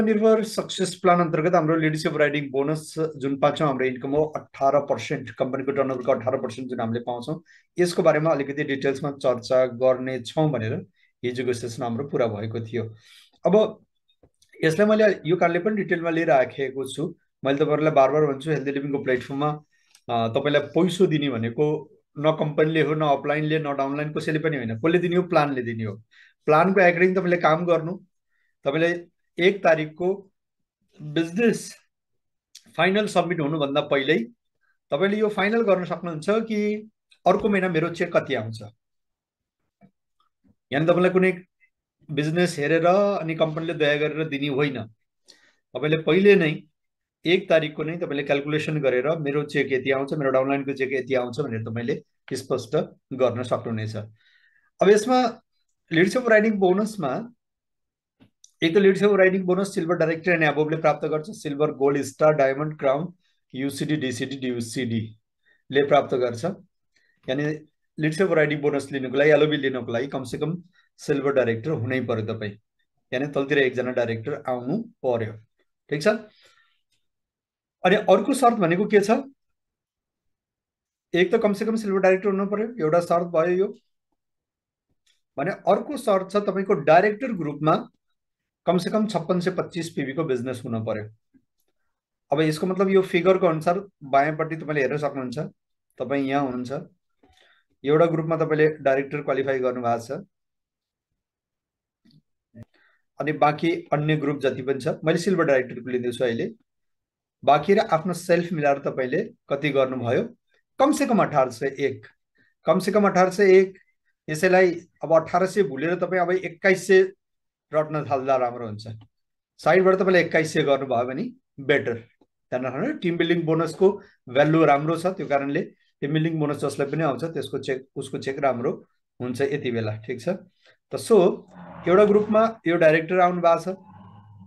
आत्मनिर्भर success plan अन्तर्गत हाम्रो लिडरसिप राइडिङ बोनस जुन पाउँछौँ हाम्रो इन्कम हो अठार पर्सेन्ट कम्पनीको टर्नओभरको अठार पर्सेन्ट जुन हामीले पाउँछौँ यसको बारेमा अलिकति डिटेल्समा चर्चा गर्नेछौँ भनेर हिजोको सेसन हाम्रो पुरा भएको थियो अब यसलाई मैले यो कारणले पनि डिटेलमा लिएर राखेको छु मैले तपाईँहरूलाई बार बार भन्छु हेल्दी लिभिङको प्लेटफर्ममा तपाईँलाई पैसो दिने भनेको न कम्पनीले हो न अफलाइनले न डाउनलाइन कसैले पनि होइन कसले दिने हो प्लानले दिने हो प्लानको एग्रिङ तपाईँले काम गर्नु तपाईँले एक तारिकको बिजनेस फाइनल सब्मिट हुनुभन्दा पहिल्यै तपाईँले यो फाइनल गर्न सक्नुहुन्छ कि अर्को महिना मेरो चेक कति आउँछ यहाँ तपाईँलाई कुनै बिजनेस हेरेर अनि कम्पनीले दया गरेर दिने होइन तपाईँले पहिले नै एक तारिकको नै तपाईँले क्यालकुलेसन गरेर मेरो चेक यति आउँछ मेरो डाउनलाइनको चेक यति आउँछ भनेर तपाईँले स्पष्ट गर्न सक्नुहुनेछ अब यसमा लिडरसिप राइटिङ बोनसमा एक त leadership riding bonus silver director and एबोभले प्राप्त गर्छ silver gold star diamond crown UCD DCD डियुसिडीले प्राप्त गर्छ यानि लिडरसिप राइडिङ बोनस लिनुको लागि एलोबी लिनुको लागि कमसेकम सिल्भर डाइरेक्टर हुनै पर्यो तपाईँ यानि तलतिर एकजना डाइरेक्टर आउनु पर्यो ठिक छ अनि अर्को शर्त भनेको के छ एक त कमसेकम सिल्भर डाइरेक्टर हुनु पर्यो एउटा शर्त भयो यो भने अर्को शर्त छ तपाईँको डाइरेक्टर ग्रुपमा कम से कम छप्पन से पच्चिस पिबीको बिजनेस हुनु पर्यो अब यसको मतलब यो फिगरको अनुसार बायाँपट्टि तपाईँले हेर्न सक्नुहुन्छ तपाईँ यहाँ हुनुहुन्छ एउटा ग्रुपमा तपाईँले डाइरेक्टर क्वालिफाई गर्नुभएको छ अनि बाँकी अन्य ग्रुप जति पनि छ मैले सिल्भर डाइरेक्टर लिँदैछु अहिले बाँकी र आफ्नो सेल्फ मिलाएर तपाईँले कति गर्नुभयो कमसेकम अठार सय एक कमसेकम अठार सय एक यसैलाई अब अठार सय भुलेर तपाईँ अब एक्काइस सय रट्न थाल्दा राम्रो हुन्छ साइडबाट तपाईँले एक्काइस सय गर्नुभयो भने बेटर ध्यान राख्नु टिम बिल्डिङ बोनसको भ्यालु राम्रो छ त्यो कारणले टिम बिल्डिङ बोनस जसलाई पनि आउँछ त्यसको चेक उसको चेक राम्रो हुन्छ यति बेला ठिक छ त सो एउटा ग्रुपमा यो डाइरेक्टर आउनु भएको छ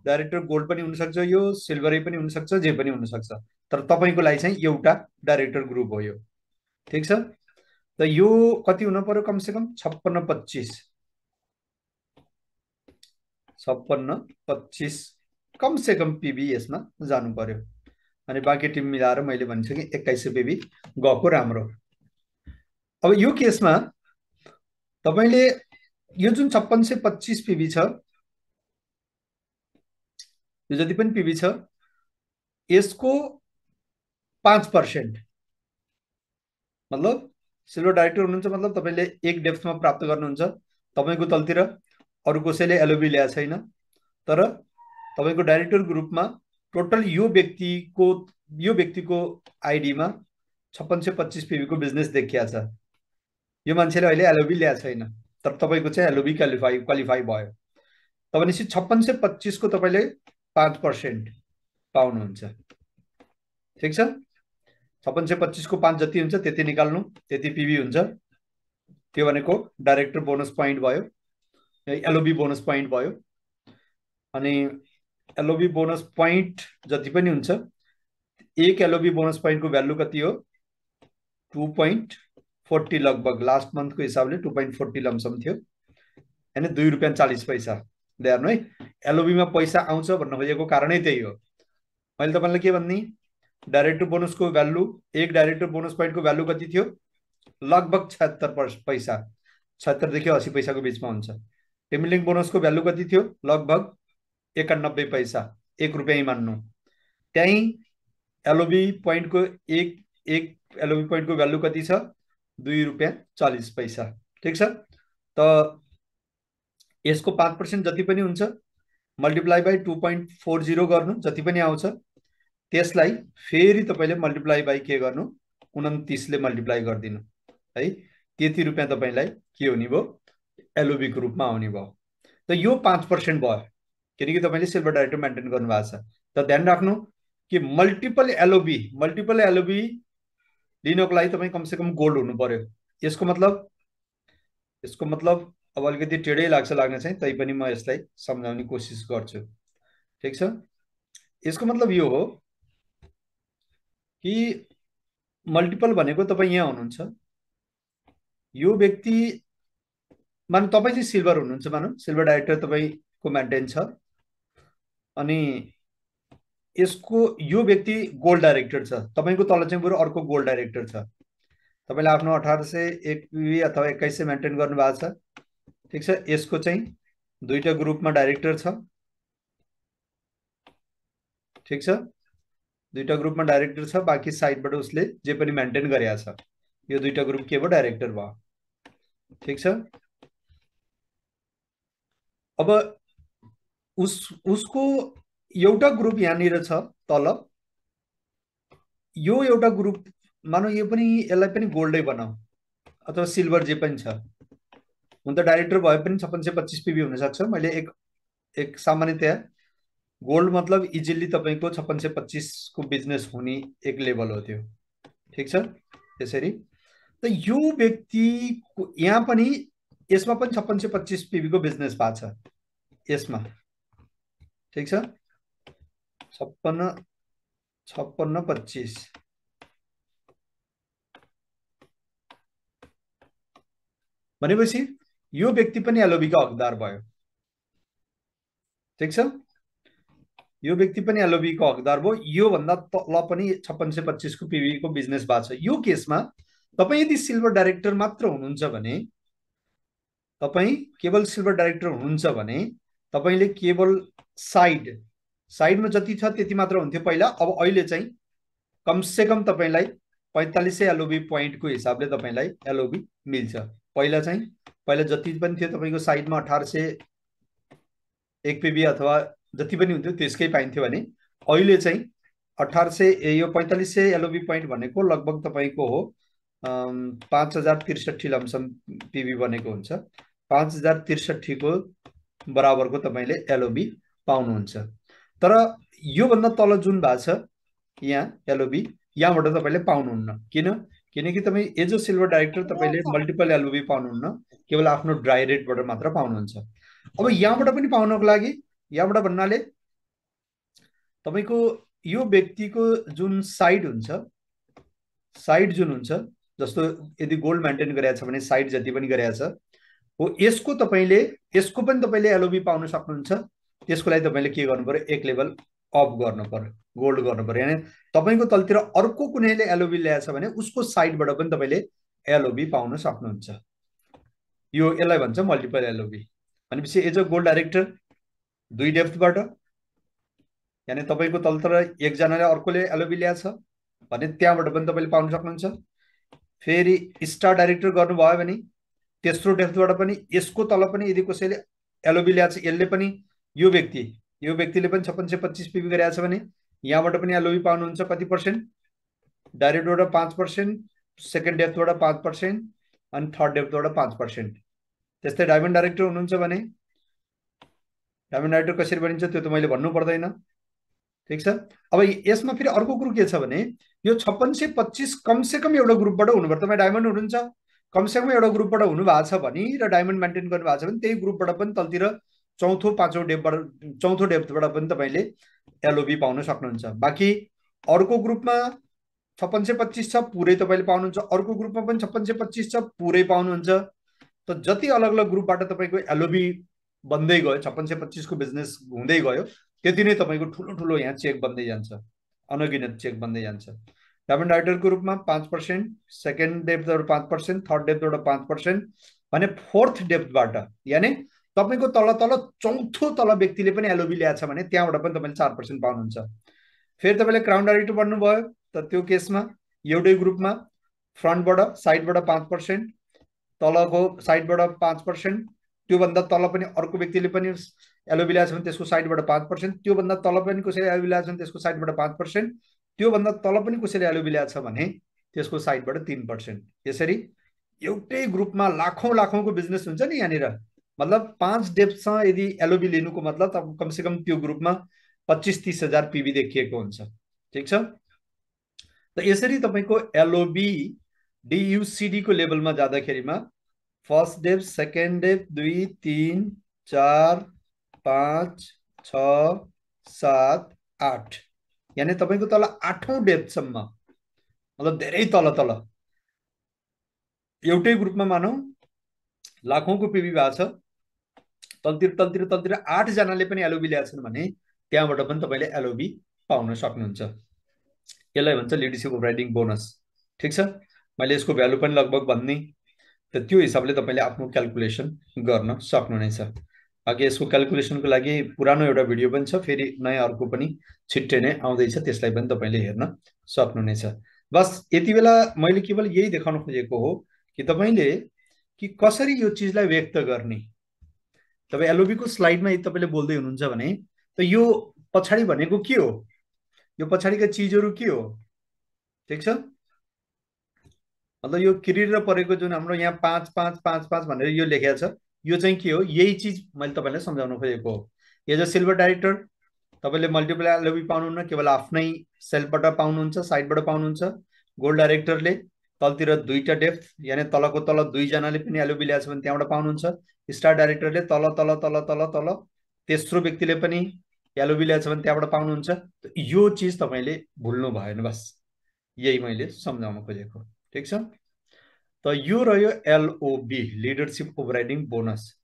डाइरेक्टर गोल्ड पनि हुनसक्छ यो सिल्भरै पनि हुनसक्छ जे पनि हुनसक्छ तर तपाईँको लागि चाहिँ एउटा डाइरेक्टर ग्रुप हो यो ठिक छ त यो कति हुनु पऱ्यो कमसेकम छप्पन्न पच्चिस छप्पन्न पच्चिस कम पिबी यसमा जानु पर्यो अनि बाँकी टिम मिलाएर मैले भनिसकेँ एक्काइस सय पिबी गएको राम्रो अब यो केसमा तपाईँले यो जुन छप्पन सय पच्चिस पिबी छ यो जति पनि पिबी छ यसको पाँच पर्सेन्ट मतलब सिल्भर डाइरेक्टर हुनुहुन्छ मतलब तपाईँले एक डेप्थमा प्राप्त गर्नुहुन्छ तपाईँको तलतिर अरू कसैले एलोबी ल्याएको छैन तर तपाईँको डाइरेक्टर ग्रुपमा टोटल यो व्यक्तिको यो व्यक्तिको आइडीमा छप्पन सय पच्चिस पिबीको बिजनेस देखिया छ यो मान्छेले अहिले एलोबी ल्याएको छैन तर तपाईँको चाहिँ एलोबी क्वालिफाई क्वालिफाई भयो त भनेपछि छप्पन सय पच्चिसको तपाईँले पाँच पर्सेन्ट पाउनुहुन्छ ठिक छ छप्पन सय पच्चिसको पाँच जति हुन्छ त्यति निकाल्नु त्यति पिबी हुन्छ त्यो भनेको डाइरेक्टर बोनस पोइन्ट भयो एलओबी बोनस पॉइंट भो अलओबी बोनस पॉइंट जति हो एक एलओबी बोनस को भ्यालु कति हो टू पॉइंट फोर्टी लगभग लास्ट मंथ को हिसाब से टू पॉइंट फोर्टी लमसम थी है दुई रुपया चालीस पैसा हाई एलओबी में पैसा आँच भन्न कारण ही हो मैं तब के भन्ने बोनस बोनसको भ्यालु एक डाइरेक्टर बोनस को भ्यालु कति थी लगभग छत्तर पैसा पैसा को बीच में होता टिमलिङ बोनसको भ्यालु कति थियो लगभग एकानब्बे पैसा एक रुपियाँ मान्नु त्यहीँ एलोबी पोइन्टको एक एक एलोबी पोइन्टको भ्यालु कति छ दुई रुपियाँ चालिस पैसा ठिक छ त यसको पाँच पर्सेन्ट जति पनि हुन्छ multiply by two point four zero गर्नु जति पनि आउँछ त्यसलाई फेरि तपाईँले मल्टिप्लाई बाई के गर्नु उन्तिसले मल्टिप्लाई गरिदिनु है त्यति रुपियाँ तपाईँलाई के हुने भयो एलओबीको रूपमा आउने भयो त यो पाँच पर्सेन्ट भयो किनकि तपाईँले सिल्भर डाइरेक्टर मेन्टेन गर्नुभएको छ त ध्यान राख्नु कि मल्टिपल एलओबी मल्टिपल एलओबी लिनको लागि तपाईँ कमसेकम गोल्ड हुनु पर्यो यसको मतलब यसको मतलब अब अलिकति टेढै लाग्छ लाग्ने चाहिँ तैपनि म यसलाई सम्झाउने कोसिस गर्छु ठिक छ यसको मतलब यो हो कि मल्टिपल भनेको तपाईँ यहाँ हुनुहुन्छ यो व्यक्ति मानौँ तपाईँ चाहिँ सिल्भर हुनुहुन्छ मानौँ सिल्भर डाइरेक्टर तपाईँको मेन्टेन छ अनि यसको यो व्यक्ति गोल्ड डाइरेक्टर छ तपाईँको तल चाहिँ बरु अर्को गोल्ड डाइरेक्टर छ तपाईँले आफ्नो अठार सय एकवी अथवा एक्काइस सय मेन्टेन गर्नुभएको छ ठिक छ यसको चाहिँ दुईवटा ग्रुपमा डाइरेक्टर छ ठिक छ दुईवटा ग्रुपमा डाइरेक्टर छ बाँकी साइडबाट उसले जे पनि मेन्टेन गरेको छ यो दुईवटा ग्रुप के भयो डाइरेक्टर भयो ठिक छ अब उस उसको एउटा ग्रुप यहाँनिर छ तल यो एउटा ग्रुप मानौ यो पनि यसलाई पनि गोल्डै बनाऊ अथवा सिल्भर जे पनि छ हुन त डाइरेक्टर भए पनि छप्पन सय पच्चिस पिबी हुनसक्छ मैले एक एक सामान्यतया गोल्ड मतलब इजिली तपाईँको छप्पन सय पच्चिसको बिजनेस हुने एक लेभल हो त्यो ठिक छ त्यसरी त यो व्यक्ति यहाँ पनि यसमा पनि छप्पन सय पच्चिस पिबीको बिजनेस भएको छ यसमा ठिक छ छप्पन्न छप्पन्न पच्चिस भनेपछि यो व्यक्ति पनि एलओबीका हकदार भयो ठिक छ यो व्यक्ति पनि एलओबीको हकदार भयो योभन्दा तल पनि छप्पन सय पच्चिसको पिबीको बिजनेस भएको छ यो केसमा तपाईँ यदि सिल्भर डाइरेक्टर मात्र हुनुहुन्छ भने तपाईँ केबल सिल्भर डाइरेक्टर हुनुहुन्छ भने तपाईँले केबल साइड साइडमा जति छ त्यति मात्र हुन्थ्यो पहिला अब अहिले चाहिँ कमसेकम तपाईँलाई सय एलओबी पोइन्टको हिसाबले तपाईँलाई एलओबी मिल्छ पहिला चाहिँ पहिला जति पनि थियो तपाईँको साइडमा अठार सय एक पिबी अथवा जति पनि हुन्थ्यो त्यसकै पाइन्थ्यो भने अहिले चाहिँ अठार सय यो पैँतालिस सय एलओबी पोइन्ट भनेको लगभग तपाईँको हो पाँच हजार त्रिसठी लमसम पिबी बनेको हुन्छ पाँच हजार त्रिसठीको बराबरको तपाईँले एलओबी पाउनुहुन्छ तर योभन्दा तल जुन भएको छ यहाँ एलओबी यहाँबाट तपाईँले पाउनुहुन्न किन किनकि तपाईँ एज अ सिल्भर डाइरेक्टर तपाईँले मल्टिपल एलओबी पाउनुहुन्न केवल आफ्नो ड्राई रेटबाट मात्र पाउनुहुन्छ अब यहाँबाट पनि पाउनको लागि यहाँबाट भन्नाले तपाईँको यो व्यक्तिको जुन साइड हुन्छ साइड जुन हुन्छ जस्तो यदि गोल्ड मेन्टेन गरेको छ भने साइड जति पनि गरेको छ हो यसको तपाईँले यसको पनि तपाईँले एलओबी पाउन सक्नुहुन्छ त्यसको लागि तपाईँले के गर्नु पऱ्यो एक लेभल अप गर्नु पऱ्यो गोल्ड गर्नु पऱ्यो यानि तपाईँको तलतिर अर्को कुनैले एलओबी ल्याएछ भने उसको साइडबाट पनि तपाईँले एलओबी पाउन सक्नुहुन्छ यो यसलाई भन्छ मल्टिपल एलओबी भनेपछि एज अ गोल्ड डाइरेक्टर दुई डेप्थबाट यानि तपाईँको तलतिर एकजनाले अर्कोले एलओबी ल्याएछ भने त्यहाँबाट पनि तपाईँले पाउन सक्नुहुन्छ फेरि स्टार डाइरेक्टर गर्नुभयो भने तेस्रो डेप्थबाट पनि यसको तल पनि यदि कसैले एलोबी ल्याएको छ यसले पनि यो व्यक्ति यो व्यक्तिले पनि छप्पन सय पच्चिस पिबी गरिरहेको छ भने यहाँबाट पनि एलोबी पाउनुहुन्छ कति पर्सेन्ट डाइरेक्टबाट पाँच पर्सेन्ट सेकेन्ड डेप्थबाट पाँच पर्सेन्ट अनि थर्ड डेप्थबाट पाँच पर्सेन्ट त्यस्तै डायमन्ड डाइरेक्टर हुनुहुन्छ भने डायमन्ड डाइरेक्टर कसरी बनिन्छ त्यो त मैले भन्नु पर्दैन ठिक छ अब यसमा फेरि अर्को कुरो के छ भने यो छप्पन सय पच्चिस कमसेकम एउटा ग्रुपबाट हुनुपर्छ तपाईँ डायमन्ड हुनुहुन्छ कमसेकम एउटा ग्रुपबाट हुनुभएको छ भने र डायमन्ड मेन्टेन गर्नुभएको छ भने त्यही ग्रुपबाट पनि तलतिर चौथो पाँचौँ डेपबाट चौथो डेप्थबाट पनि तपाईँले एलओबी पाउन सक्नुहुन्छ बाँकी अर्को ग्रुपमा छप्पन सय पच्चिस छ पुरै तपाईँले पाउनुहुन्छ अर्को ग्रुपमा पनि छप्पन सय पच्चिस छ पुरै पाउनुहुन्छ त जति अलग अलग ग्रुपबाट तपाईँको एलओबी बन्दै गयो छप्पन सय पच्चिसको बिजनेस हुँदै गयो त्यति नै तपाईँको ठुलो ठुलो यहाँ चेक बन्दै जान्छ अनगिनत चेक बन्दै जान्छ कार्बन डाइअक्साइडको रूपमा पाँच पर्सेन्ट सेकेन्ड डेप्थबाट पाँच पर्सेन्ट थर्ड डेप्थबाट पाँच पर्सेन्ट भने फोर्थ डेप्थबाट यानि तपाईँको तल तल चौथो तल व्यक्तिले पनि एलोबी ल्याएछ भने त्यहाँबाट पनि तपाईँले चार पर्सेन्ट पाउनुहुन्छ फेरि तपाईँले क्राउन डाइरेक्टर भन्नुभयो त त्यो केसमा एउटै ग्रुपमा फ्रन्टबाट साइडबाट पाँच पर्सेन्ट तलको साइडबाट पाँच पर्सेन्ट त्योभन्दा तल पनि अर्को व्यक्तिले पनि एलोबी ल्याएछ भने त्यसको साइडबाट पाँच पर्सेन्ट त्योभन्दा तल पनि कसैले एलोबी ल्याएछ भने त्यसको साइडबाट पाँच पर्सेन्ट त्योभन्दा तल पनि कसरी एलोबिलिया छ भने त्यसको साइडबाट तिन पर्सेन्ट यसरी एउटै ग्रुपमा लाखौँ लाखौँको बिजनेस हुन्छ नि यहाँनिर मतलब पाँच डेप्समा यदि एलोबी लिनुको मतलब तपाईँको कमसेकम त्यो ग्रुपमा पच्चिस तिस हजार पिबी देखिएको हुन्छ ठिक छ त यसरी तपाईँको एलओबी डियुसिडीको लेभलमा जाँदाखेरिमा फर्स्ट डेप सेकेन्ड डेप दुई तिन चार पाँच छ सात आठ यानि तपाईँको तल आठौँ डेपसम्म मतलब धेरै तल तल एउटै ग्रुपमा मानौ लाखौँको पिबी भएको छ तलतिर तलतिर तलतिर आठजनाले पनि एलओबी ल्याएको छन् भने त्यहाँबाट पनि तपाईँले एलओबी पाउन सक्नुहुन्छ यसलाई भन्छ लिडरसिप राइडिङ बोनस ठिक छ मैले यसको भ्यालु पनि लगभग भन्ने त त्यो हिसाबले तपाईँले आफ्नो क्यालकुलेसन गर्न सक्नुहुनेछ अघि यसको क्यालकुलेसनको लागि पुरानो एउटा भिडियो पनि छ फेरि नयाँ अर्को पनि छिट्टै नै आउँदैछ त्यसलाई पनि तपाईँले हेर्न सक्नुहुनेछ बस यति बेला मैले केवल यही देखाउन खोजेको हो कि तपाईँले कि कसरी यो चिजलाई व्यक्त गर्ने तपाईँ एलओबीको स्लाइडमा यदि तपाईँले बोल्दै हुनुहुन्छ भने त यो पछाडि भनेको के हो यो पछाडिका चिजहरू के हो ठिक छ मतलब यो किरिर परेको जुन हाम्रो यहाँ पाँच पाँच पाँच पाँच भनेर यो लेखेको छ यो चाहिँ के हो यही चिज मैले तपाईँलाई सम्झाउन खोजेको हो एज अ सिल्भर डाइरेक्टर तपाईँले मल्टिपल एलओबी पाउनुहुन्न केवल आफ्नै सेल्फबाट पाउनुहुन्छ साइडबाट पाउनुहुन्छ गोल्ड डाइरेक्टरले तलतिर दुईवटा डेफ यानि तलको तल दुईजनाले पनि एलोबी ल्याएको छ भने त्यहाँबाट पाउनुहुन्छ स्टार डाइरेक्टरले तल तल तल तल तल तेस्रो व्यक्तिले पनि एलोबी ल्याएको छ भने त्यहाँबाट पाउनुहुन्छ यो चिज तपाईँले भुल्नु भएन बस यही मैले सम्झाउन खोजेको ठिक छ the UROYO LOB, Leadership Overriding Bonus.